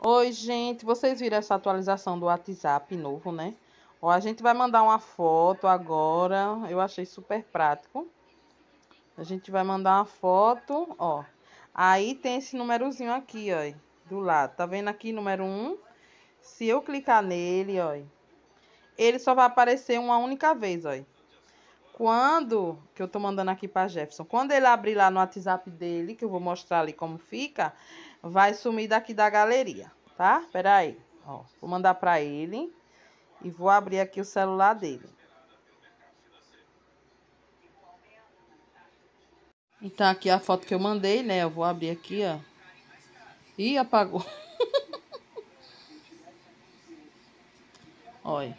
Oi, gente, vocês viram essa atualização do WhatsApp novo, né? Ó, a gente vai mandar uma foto agora. Eu achei super prático. A gente vai mandar uma foto, ó. Aí tem esse númerozinho aqui, ó, do lado. Tá vendo aqui, número 1? Se eu clicar nele, ó, ele só vai aparecer uma única vez, ó. Quando, que eu tô mandando aqui para Jefferson, quando ele abrir lá no WhatsApp dele, que eu vou mostrar ali como fica, vai sumir daqui da galeria, tá? Pera aí, ó, vou mandar para ele e vou abrir aqui o celular dele. Então, aqui a foto que eu mandei, né? Eu vou abrir aqui, ó. Ih, apagou. Olha.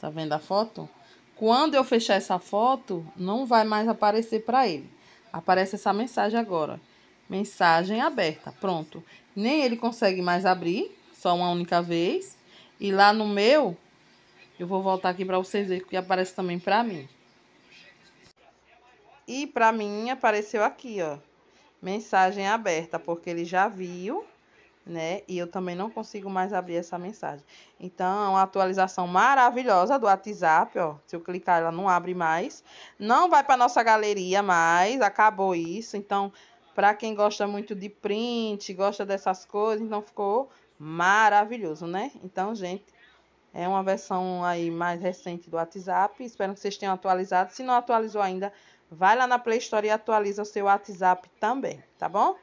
Tá vendo a foto? Quando eu fechar essa foto, não vai mais aparecer para ele. Aparece essa mensagem agora. Mensagem aberta. Pronto. Nem ele consegue mais abrir, só uma única vez. E lá no meu, eu vou voltar aqui para vocês verem que aparece também para mim. E para mim apareceu aqui, ó. Mensagem aberta, porque ele já viu né? E eu também não consigo mais abrir essa mensagem. Então, é uma atualização maravilhosa do WhatsApp, ó. Se eu clicar, ela não abre mais. Não vai para nossa galeria mais, acabou isso. Então, para quem gosta muito de print, gosta dessas coisas, então ficou maravilhoso, né? Então, gente, é uma versão aí mais recente do WhatsApp. Espero que vocês tenham atualizado. Se não atualizou ainda, vai lá na Play Store e atualiza o seu WhatsApp também, tá bom?